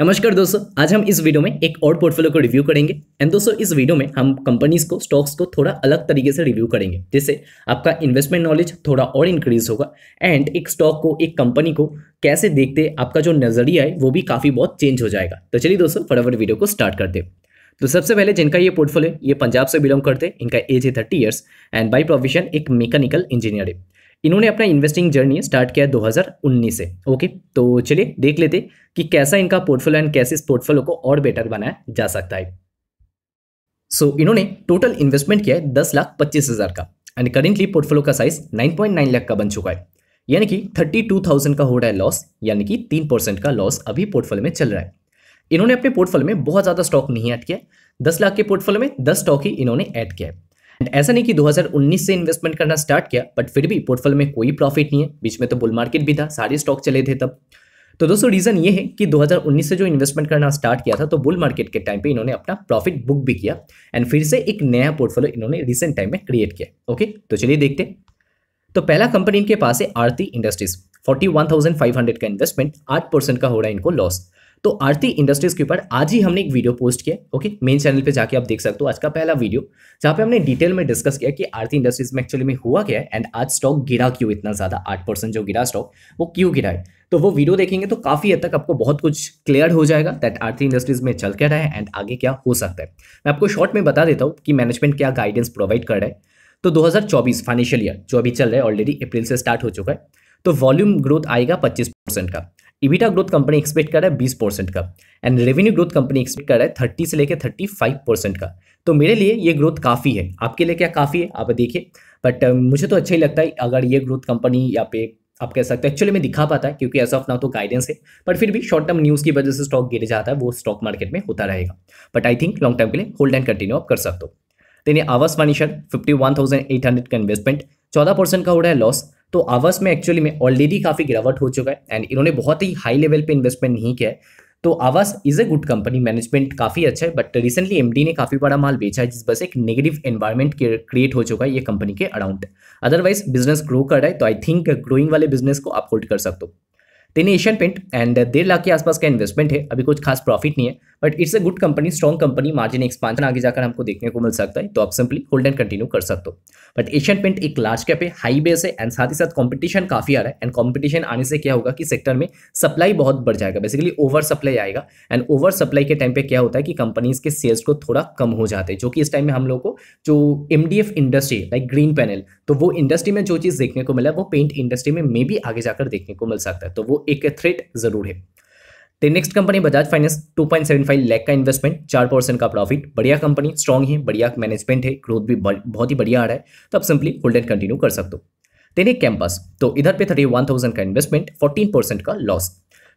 नमस्कार दोस्तों आज हम इस वीडियो में एक और पोर्टफोलियो को रिव्यू करेंगे एंड दोस्तों इस वीडियो में हम कंपनीज को स्टॉक्स को थोड़ा अलग तरीके से रिव्यू करेंगे जिससे आपका इन्वेस्टमेंट नॉलेज थोड़ा और इंक्रीज होगा एंड एक स्टॉक को एक कंपनी को कैसे देखते आपका जो नजरिया है वो भी काफ़ी बहुत चेंज हो जाएगा तो चलिए दोस्तों फटाफट वीडियो को स्टार्ट करते तो सबसे पहले जिनका ये पोर्टफोलियो ये पंजाब से बिलोंग करते इनका एज है thirty years and by profession एक मेकेनिकल इंजीनियर है इन्होंने अपना इन्वेस्टिंग जर्नी स्टार्ट किया 2019 से ओके तो चलिए देख लेते कि कैसा इनका पोर्टफोलियो एंड कैसे इस पोर्टफोलियो को और बेटर बनाया जा सकता है सो so, इन्होंने टोटल इन्वेस्टमेंट किया है दस लाख पच्चीस हज़ार का एंड करेंटली पोर्टफोलियो का size nine point nine lakh का बन चुका है यानी कि थर्टी टू थाउजेंड का हो रहा है लॉस यानी कि तीन परसेंट का लॉस अभी पोर्टफोलियो में चल रहा है इन्होंने अपने पोर्टफोलियो में बहुत ज़्यादा स्टॉक नहीं ऐड किया दस लाख के पोर्टफोलियो में दस स्टॉक ही इन्होंने ऐड किया है ऐसा नहीं कि 2019 से इन्वेस्टमेंट करना स्टार्ट किया बट फिर भी पोर्टफोलियो में कोई प्रॉफिट नहीं है बीच में तो बुल मार्केट भी था सारे स्टॉक चले थे तब तो दोस्तों रीज़न ये है कि 2019 से जो इन्वेस्टमेंट करना स्टार्ट किया था तो बुल मार्केट के टाइम पे इन्होंने अपना प्रॉफिट बुक भी किया एंड फिर से एक नया पोर्टफोलियो इन्होंने रिसेंट टाइम में क्रिएट किया ओके तो चलिए देखते तो पहला कंपनी इनके पास है आरती इंडस्ट्रीज 41,500 का इन्वेस्टमेंट आठ परसेंट का हो रहा है इनको लॉस तो आरती इंडस्ट्रीज के ऊपर आज ही हमने एक वीडियो पोस्ट किया ओके मेन चैनल पे जाके आप देख सकते हो आज का पहला वीडियो जहाँ पे हमने डिटेल में डिस्कस किया कि आरती इंडस्ट्रीज में एक्चुअली में हुआ क्या है एंड आज स्टॉक गिरा क्यों इतना ज़्यादा आठ परसेंट जो गिरा स्टॉक वो क्यों गिरा है तो वो वीडियो देखेंगे तो काफ़ी हद तक आपको बहुत कुछ क्लियर हो जाएगा दैट आरती इंडस्ट्रीज में चल क्या रहा है एंड आगे क्या हो सकता है मैं आपको शॉर्ट में बता देता हूँ कि मैनेजमेंट क्या गाइडेंस प्रोवाइड कर रहा है तो 2024 फाइनेंशियल ईयर जो अभी चल रहा है ऑलरेडी अप्रैल से स्टार्ट हो चुका है तो वॉल्यूम ग्रोथ आएगा 25 परसेंट का इबिटा ग्रोथ कंपनी एक्सपेक्ट कर रहा है बीस परसेंट का and revenue growth company expect कर रहा है थर्टी से लेकर थर्टी फाइव परसेंट का तो मेरे लिए ये ग्रोथ काफ़ी है आपके लिए क्या काफ़ी है आप देखिए बट uh, मुझे तो अच्छा ही लगता है अगर ये ग्रोथ कंपनी यहाँ पे आप कह सकते हैं एक्चुअली में दिखा पाता है क्योंकि ऐसा अपना तो गाइडेंस है बट फिर भी शॉर्ट टर्म न्यूज़ की वजह से स्टॉक गिर जाता है वो स्टॉक मार्केट में होता रहेगा but I think long term के लिए होल्ड एंड कंटिन्यू आप कर सकते हो देने आवास वाणी fifty one thousand eight hundred का इन्वेस्टमेंट चौदह परसेंट का हो रहा है लॉस तो आवास में एक्चुअली में ऑलरेडी काफ़ी गिरावट हो चुका है एंड इन्होंने बहुत ही हाई लेवल पे इन्वेस्टमेंट नहीं किया है तो Aavas is a good company management काफ़ी अच्छा है बट रिसेंटली एमडी ने काफ़ी बड़ा माल बेचा है जिस बस एक नेगेटिव एनवायरमेंट क्रिएट हो चुका है ये कंपनी के अराउंड अदरवाइज बिजनेस ग्रो कर रहा है तो आई थिंक ग्रोइंग वाले बिजनेस को आप होल्ड कर सकते हो तेने एशियन पेंट एंड डेढ़ लाख के आसपास का इन्वेस्टमेंट है अभी कुछ खास प्रॉफिट नहीं है but it's a good company strong company margin expansion आगे जाकर हमको देखने को मिल सकता है तो आप सिंपली होल्ड एंड कंटिन्यू कर सकते हो बट एशियन पेंट एक लार्ज कैप है हाई बेस है एंड साथ ही साथ कॉम्पिटिशन काफी आ रहा है एंड कॉम्पिटिशन आने से क्या होगा कि सेक्टर में सप्लाई बहुत बढ़ जाएगा बेसिकली ओवर सप्लाई आएगा एंड ओवर सप्लाई के टाइम पे क्या होता है कि कंपनीज के सेल्स को थोड़ा कम हो जाते हैं जो कि इस टाइम में हम लोग को जो एम इंडस्ट्री लाइक ग्रीन पैनल तो वो इंडस्ट्री में जो चीज़ देखने को मिला वो पेंट इंडस्ट्री में मे भी आगे जाकर देखने को मिल सकता है तो वो एक थ्रेट जरूर है तो next company Bajaj finance 2.75 lakh का इन्वेस्टमेंट चार परसेंट का प्रॉफिट बढ़िया कंपनी स्ट्रॉन्ग है बढ़िया मैनेजमेंट है ग्रोथ भी बहुत ही बढ़िया आ रहा है तो आप सिंपली होल्ड एंड कंटिन्यू कर सकते हो तेने कैंपस तो इधर पे थर्टी वन थाउजेंड का इन्वेस्टमेंट फोर्टीन परसेंट का लॉस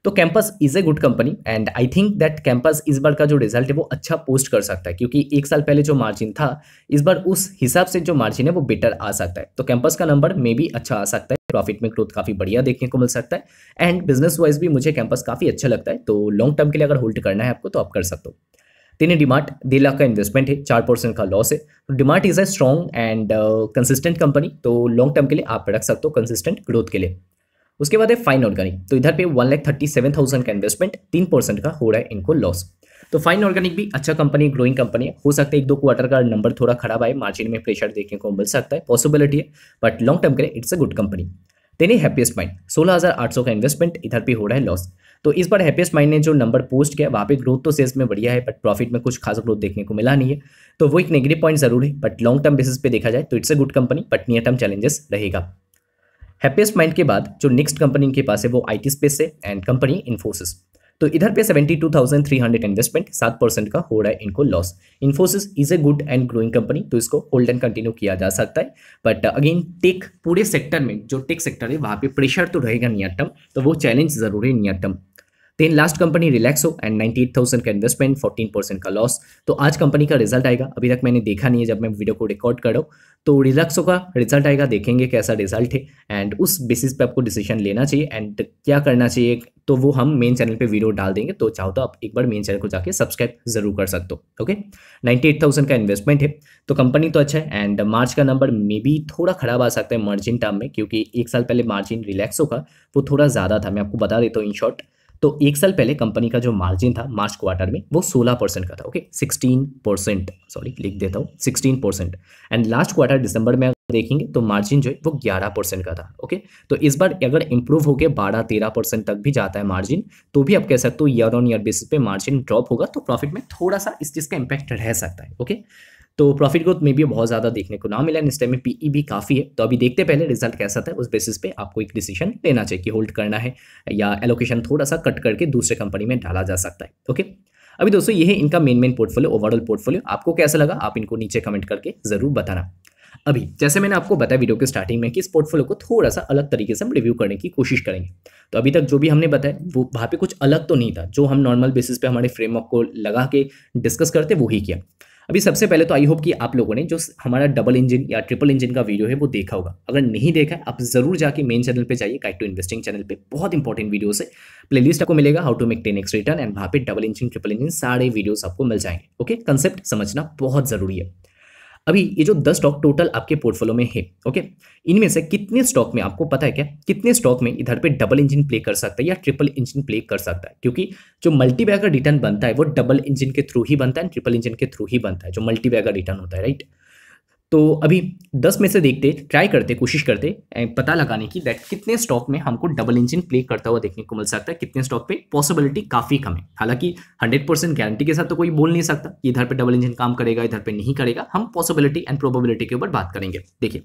तो campus is a good company and I think that campus इस बार का जो रिजल्ट है वो अच्छा पोस्ट कर सकता है क्योंकि एक साल पहले जो मार्जिन था इस बार उस हिसाब से जो मार्जिन है वो बेटर आ सकता है तो कैंपस का नंबर मे भी अच्छा आ सकता है प्रॉफिट में ग्रोथ काफ़ी बढ़िया देखने को मिल सकता है एंड बिजनेस वाइज भी मुझे कैंपस काफ़ी अच्छा लगता है तो लॉन्ग टर्म के लिए अगर होल्ड करना है आपको तो आप कर सकते हो तीन डिमार्ट डेढ़ लाख का इन्वेस्टमेंट है चार परसेंट का लॉस है तो DMart is a strong and consistent company तो लॉन्ग टर्म के लिए आप रख सकते हो कंसिस्टेंट ग्रोथ के लिए उसके बाद है फाइन ऑर्गेनिक तो इधर पे one lakh thirty seven thousand का इन्वेस्टमेंट तीन परसेंट का हो रहा है इनको लॉस तो फाइन ऑर्गेनिक भी अच्छा कंपनी ग्रोइंग कंपनी है हो सकता है एक दो क्वार्टर का नंबर थोड़ा खराब आए मार्जिन में प्रेशर देखने को मिल सकता है पॉसिबिलिटी है बट लॉन्ग टर्म के लिए it's a good company then ही हैप्पीएस्ट माइंड सोलह हज़ार आठ सौ का इन्वेस्टमेंट इधर पर हो रहा है लॉस तो इस बार हैप्पीएस्ट माइंड ने जो नंबर पोस्ट किया वहाँ पे ग्रोथ तो सेल्स में बढ़िया है बट प्रॉफिट में कुछ खास ग्रोथ देखने को मिला नहीं है तो वो एक नेगेटिव पॉइंट जरूर है बट लॉन्ग टर्म बेसिस पे देखा जाए तो it's a good company but near term challenges रहेगा हैप्पीस्ट माइंड के बाद जो नेक्स्ट कंपनी इनके पास है वो आईटी स्पेस है एंड कंपनी इन्फोसिस तो इधर पे 72,300 इन्वेस्टमेंट सात परसेंट का हो रहा है इनको loss Infosys is a good and growing company तो इसको होल्ड एंड कंटिन्यू किया जा सकता है बट अगेन टेक पूरे सेक्टर में जो टेक सेक्टर है वहाँ पे प्रेशर तो रहेगा नियर टर्म तो वो चैलेंज जरूर है near term then last company Relaxo and 98,000 का इन्वेस्टमेंट 14 परसेंट का लॉस तो आज कंपनी का रिजल्ट आएगा अभी तक मैंने देखा नहीं है जब मैं वीडियो को रिकॉर्ड करो तो रिलैक्सो का रिजल्ट आएगा देखेंगे कैसा रिजल्ट है एंड उस बेसिस पे आपको डिसीजन लेना चाहिए एंड क्या करना चाहिए तो वो हम मेन चैनल पे वीडियो डाल देंगे तो चाहो तो आप एक बार मेन चैनल को जाके सब्सक्राइब जरूर कर सकते हो ओके थाउजेंड का इन्वेस्टमेंट है तो कंपनी तो अच्छा है एंड मार्च का नंबर मे बी थोड़ा खराब आ सकता है मार्जिन टर्म में क्योंकि एक साल पहले मार्जिन रिलैक्सो का वो थोड़ा ज़्यादा था मैं आपको बता देता हूँ इन शॉर्ट तो एक साल पहले कंपनी का जो मार्जिन था मार्च क्वार्टर में वो सोलह परसेंट का था ओके 16 परसेंट सॉरी लिख देता हूँ 16 परसेंट एंड लास्ट क्वार्टर दिसंबर में अगर देखेंगे तो मार्जिन जो है वो ग्यारह परसेंट का था ओके तो इस बार अगर इंप्रूव होकर बारह तेरह परसेंट तक भी जाता है मार्जिन तो भी आप कह सकते हो ईयर ऑन ईयर बेसिस पे मार्जिन ड्रॉप होगा तो प्रॉफिट में थोड़ा सा इस चीज़ का इम्पैक्ट रह सकता है ओके तो प्रॉफिट ग्रोथ में भी बहुत ज़्यादा देखने को ना मिला इस टाइम में पीई e भी काफ़ी है तो अभी देखते पहले रिजल्ट कैसा था उस बेसिस पे आपको एक डिसीजन लेना चाहिए कि होल्ड करना है या एलोकेशन थोड़ा सा कट करके दूसरे कंपनी में डाला जा सकता है ओके अभी दोस्तों ये है इनका main main portfolio overall portfolio आपको कैसा लगा आप इनको नीचे कमेंट करके ज़रूर बताना अभी जैसे मैंने आपको बताया वीडियो के स्टार्टिंग में कि इस पोर्टफोलियो को थोड़ा सा अलग तरीके से हम रिव्यू करने की कोशिश करेंगे तो अभी तक जो भी हमने बताया वो वहाँ पे कुछ अलग तो नहीं था जो हम नॉर्मल बेसिस पे हमारे फ्रेमवर्क को लगा के डिस्कस करते वो ही किया अभी सबसे पहले तो आई होप कि आप लोगों ने जो हमारा डबल इंजन या ट्रिपल इंजन का वीडियो है वो देखा होगा अगर नहीं देखा है आप जरूर जाके मेन चैनल पे जाइए काइट टू इन्वेस्टिंग चैनल पे बहुत इंपॉर्टेंट वीडियो है प्लेलिस्ट आपको मिलेगा how to make ten X return and वहाँ पे डबल इंजन ट्रिपल इंजन सारे वीडियोज आपको मिल जाएंगे ओके कंसेप्ट समझना बहुत जरूरी है अभी ये जो दस स्टॉक टोटल आपके पोर्टफोलियो में है ओके इनमें से कितने स्टॉक में आपको पता है क्या कितने स्टॉक में इधर पे डबल इंजन प्ले कर सकता है या ट्रिपल इंजन प्ले कर सकता है क्योंकि जो मल्टीबैगर रिटर्न बनता है वो डबल इंजन के थ्रू ही बनता है ट्रिपल इंजन के थ्रू ही बनता है जो मल्टीबैगर रिटर्न होता है राइट तो अभी दस में से देखते ट्राई करते कोशिश करते पता लगाने की दैट कितने स्टॉक में हमको डबल इंजन प्ले करता हुआ देखने को मिल सकता है कितने स्टॉक पे पॉसिबिलिटी काफ़ी कम है हालांकि हंड्रेड परसेंट गारंटी के साथ तो कोई बोल नहीं सकता कि इधर पे डबल इंजन काम करेगा इधर पे नहीं करेगा हम पॉसिबिलिटी एंड प्रोबेबिलिटी के ऊपर बात करेंगे देखिए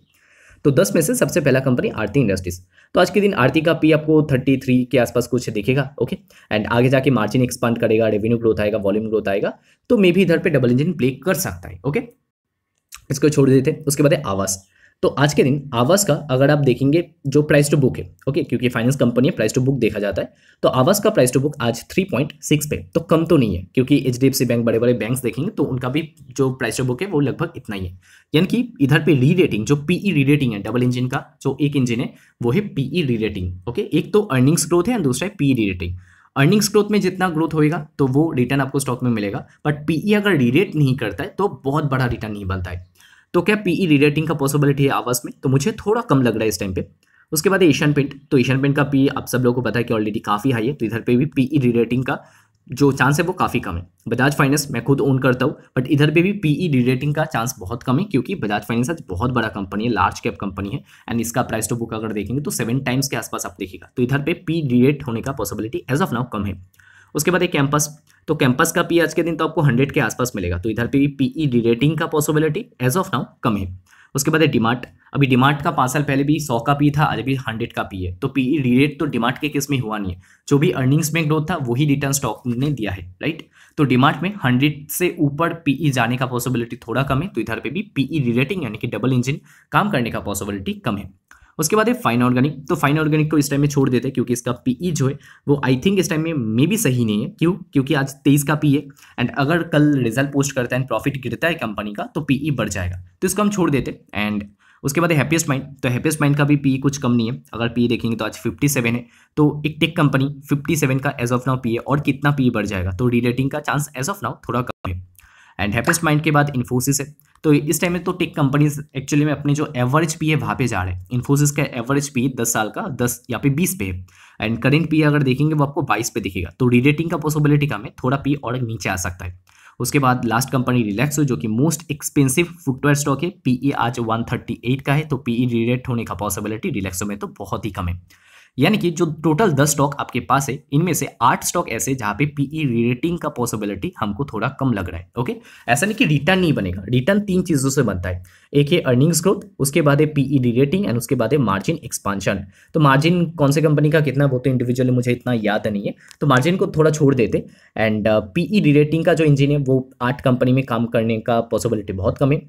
तो दस में से सबसे पहला कंपनी आरती इंडस्ट्रीज तो आज के दिन आरती का पी आपको थर्टी थ्री के आसपास कुछ देखेगा ओके एंड आगे जाके मार्जिन एक्सपांड करेगा रेवेन्यू ग्रोथ आएगा वॉल्यूम ग्रोथ आएगा तो मे भी इधर पे डबल इंजन प्ले कर सकता है ओके इसको छोड़ देते उसके बाद है आवास तो आज के दिन आवास का अगर आप देखेंगे जो प्राइस टू बुक है ओके क्योंकि फाइनेंस कंपनी है प्राइस टू बुक देखा जाता है तो आवास का प्राइस टू बुक आज 3.6 पे तो कम तो नहीं है क्योंकि H D F C bank बड़े बड़े बैंक्स देखेंगे तो उनका भी जो प्राइस टू बुक है वो लगभग इतना ही है यानी कि इधर पे री रेटिंग जो पीई री रेटिंग है डबल इंजन का जो एक इंजन है वो है पीई री रेटिंग ओके एक तो अर्निंग्स ग्रोथ है दूसरा है पीई री रेटिंग अर्निंग्स ग्रोथ में जितना ग्रोथ होएगा तो वो रिटर्न आपको स्टॉक में मिलेगा बट पीई e अगर रीरेट नहीं करता है तो बहुत बड़ा रिटर्न नहीं बनता है तो क्या पीई रीरेटिंग e का पॉसिबिलिटी है आवास में तो मुझे थोड़ा कम लग रहा है इस टाइम पे उसके बाद एशियन पेंट तो एशियन पेंट का पीई e आप सब लोगों को पता है कि ऑलरेडी काफ़ी हाई है तो इधर पे भी पीई रीरेटिंग का जो चांस है वो काफ़ी कम है बजाज फाइनेंस मैं खुद ओन करता हूँ बट इधर पे भी पीई डी रेटिंग का चांस बहुत कम है क्योंकि बजाज फाइनेंस आज बहुत बड़ा कंपनी है लार्ज कैप कंपनी है एंड इसका प्राइस टू बुक अगर देखेंगे तो सेवन टाइम्स के आसपास आप देखिएगा तो इधर पे पी डी रेट होने का पॉसिबिलिटी एज ऑफ नाउ कम है उसके बाद एक कैंपस तो कैंपस का पी e आज के दिन तो आपको हंड्रेड के आसपास मिलेगा तो इधर पे भी पीई डी रेटिंग का पॉसिबिलिटी एज ऑफ नाउ कम है उसके बाद है डिमार्ट अभी डिमांड का पांच साल पहले भी सौ का पी था आज भी हंड्रेड का पी है तो पी री रेट तो डिमांड के केस में हुआ नहीं है जो भी अर्निंग्स में ग्रोथ था वही रिटर्न स्टॉक ने दिया है राइट तो डिमांड में हंड्रेड से ऊपर पीई e जाने का पॉसिबिलिटी थोड़ा कम है तो इधर पे भी पीई रिलेटिंग e यानी कि डबल इंजन काम करने का पॉसिबिलिटी कम है उसके बाद है फाइन ऑर्गेनिक तो फाइन ऑर्गेनिक को इस टाइम में छोड़ देते हैं क्योंकि इसका पीई e जो है वो आई थिंक इस टाइम में मे भी सही नहीं है क्यों क्योंकि आज तेईस का पी है एंड अगर कल रिजल्ट पोस्ट करता है एंड प्रॉफिट गिरता है कंपनी का तो पीई बढ़ जाएगा तो इसको हम छोड़ देते एंड उसके बाद हैप्पीस्ट माइंड तो हैप्पीस्ट माइंड का भी पी कुछ कम नहीं है अगर पी देखेंगे तो आज 57 है तो एक टेक कंपनी 57 का एज ऑफ नाउ पी है और कितना पी बढ़ जाएगा तो रिलेटिंग का चांस एज ऑफ नाउ थोड़ा कम है एंड हैप्पीस्ट माइंड के बाद इन्फोसिस है तो इस टाइम में तो टेक कंपनीज एक्चुअली में अपने जो एवरेज पी है वहाँ पे जा रहे हैं इन्फोसिस का एवरेज पी दस साल का दस या पे बीस पे है एंड करेंट पी अगर देखेंगे वो आपको बाईस पे दिखेगा तो रीडेटिंग का पॉसिबिलिटी कम है थोड़ा पी और नीचे आ सकता है उसके बाद लास्ट कंपनी रिलैक्सो जो कि मोस्ट एक्सपेंसिव फुटवेयर स्टॉक है पीई e आज 138 का है तो पीई रिलेट e होने का पॉसिबिलिटी रिलैक्सो में तो बहुत ही कम है यानी कि जो टोटल दस स्टॉक आपके पास है इनमें से आठ स्टॉक ऐसे जहां पे पीई रेटिंग e का पॉसिबिलिटी हमको थोड़ा कम लग रहा है ओके ऐसा नहीं कि रिटर्न नहीं बनेगा रिटर्न तीन चीज़ों से बनता है एक है अर्निंग्स ग्रोथ उसके बाद है पीई री रेटिंग एंड उसके बाद है मार्जिन एक्सपांशन तो मार्जिन कौन से कंपनी का कितना बोलते इंडिविजुअल इंडिविजुअली मुझे इतना याद नहीं है तो मार्जिन को थोड़ा छोड़ देते एंड पीई री रेटिंग का जो इंजिन है वो आठ कंपनी में काम करने का पॉसिबिलिटी बहुत कम है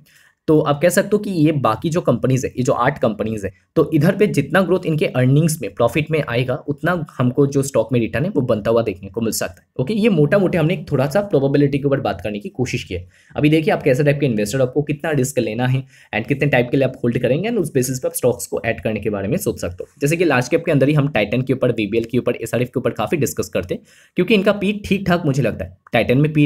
तो आप कह सकते हो कि ये बाकी जो कंपनीज़ है ये जो आठ कंपनीज़ है तो इधर पे जितना ग्रोथ इनके अर्निंग्स में प्रॉफिट में आएगा उतना हमको जो स्टॉक में रिटर्न है वो बनता हुआ देखने को मिल सकता है ओके ये मोटा मोटे हमने एक थोड़ा सा प्रोबेबिलिटी के ऊपर बात करने की कोशिश की है अभी देखिए आप कैसे टाइप के इन्वेस्टर आपको कितना रिस्क लेना है एंड कितने टाइप के लिए आप होल्ड करेंगे एंड उस बेसिस पर आप स्टॉक्स को ऐड करने के बारे में सोच सकते हो जैसे कि लास्ट कैप के अंदर ही हम टाइटन के ऊपर बीबीएल के ऊपर एस के ऊपर काफ़ी डिस्कस करते हैं क्योंकि इनका पी ठीक ठाक मुझे लगता है टाइटन में पी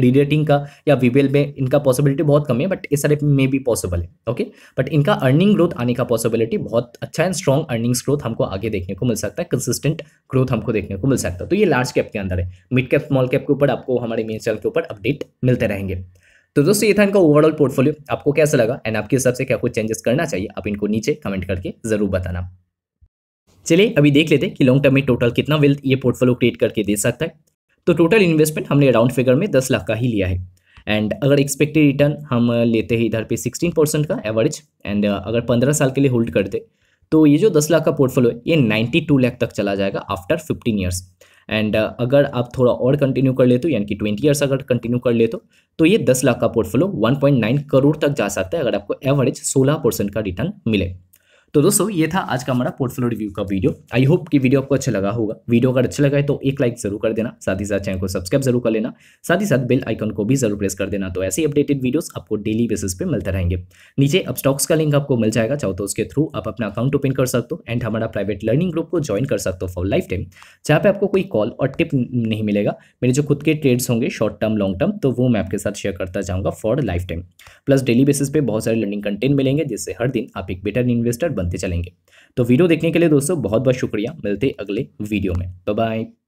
रीडेटिंग का या वीबीएल में इनका पॉसिबिलिटी बहुत कम है बट एस मे भी पॉसिबल है ओके बट इनका अर्निंग ग्रोथ आने का पॉसिबिलिटी बहुत अच्छा एंड स्ट्रॉन्ग अर्निंग्स ग्रोथ हमको आगे देखने को मिल सकता है कंसिस्टेंट ग्रोथ हमको देखने को मिल सकता है तो ये लार्ज कैप के अंदर है मिड कैप स्मॉल कैप के ऊपर आपको हमारे मेन चैनल के ऊपर अपडेट मिलते रहेंगे तो दोस्तों ये था इनका ओवरऑल पोर्टफोलियो आपको कैसा लगा एंड आपके हिसाब से क्या कुछ चेंजेस करना चाहिए आप इनको नीचे कमेंट करके जरूर बताना चलिए अभी देख लेते हैं कि लॉन्ग टर्म में टोटल कितना वेल्थ ये पोर्टफोलियो क्रिएट करके दे सकता है तो टोटल इन्वेस्टमेंट हमने अराउंड फिगर में दस लाख का ही लिया है एंड अगर एक्सपेक्टेड रिटर्न हम लेते हैं इधर पे सिक्सटीन परसेंट का एवरेज एंड अगर पंद्रह साल के लिए होल्ड करते तो ये जो दस लाख का पोर्टफोलियो है ये नाइन्टी टू लाख तक चला जाएगा आफ्टर फिफ्टीन ईयर्स एंड अगर आप थोड़ा और कंटिन्यू कर लेते हो यानी कि ट्वेंटी ईयर्स अगर कंटिन्यू कर लेते हो तो ये दस लाख का portfolio one point nine crore तक जा सकता है अगर आपको एवरेज सोलह परसेंट का रिटर्न मिले तो दोस्तों ये था आज का हमारा पोर्टफोलियो रिव्यू का वीडियो आई होप कि वीडियो आपको अच्छा लगा होगा वीडियो अगर अच्छा लगा है तो एक लाइक जरूर कर देना साथ ही साथ चैनल को सब्सक्राइब जरूर कर लेना साथ ही साथ बेल आइकन को भी जरूर प्रेस कर देना तो ऐसे अपडेटेड वीडियोस आपको डेली बेसिस पे मिलते रहेंगे नीचे अब स्टॉक्स का लिंक आपको मिल जाएगा चाहो तो उसके थ्रू आप अपना अकाउंट ओपन कर सकते हो एंड हमारा प्राइवेट लर्निंग ग्रुप को ज्वाइन कर सकते हो फॉर लाइफ टाइम जहाँ पे आपको कोई कॉल और टिप नहीं मिलेगा मेरे जो खुद के ट्रेड्स होंगे शॉर्ट टर्म लॉन्ग टर्म तो वो मैं आपके साथ शेयर करता जाऊँगा for lifetime plus daily basis पे बहुत सारे लर्निंग कंटेंट मिलेंगे जिससे हर दिन आप एक बेटर इन्वेस्टर बनते चलेंगे तो वीडियो देखने के लिए दोस्तों बहुत बहुत शुक्रिया मिलते अगले वीडियो में बाय बाय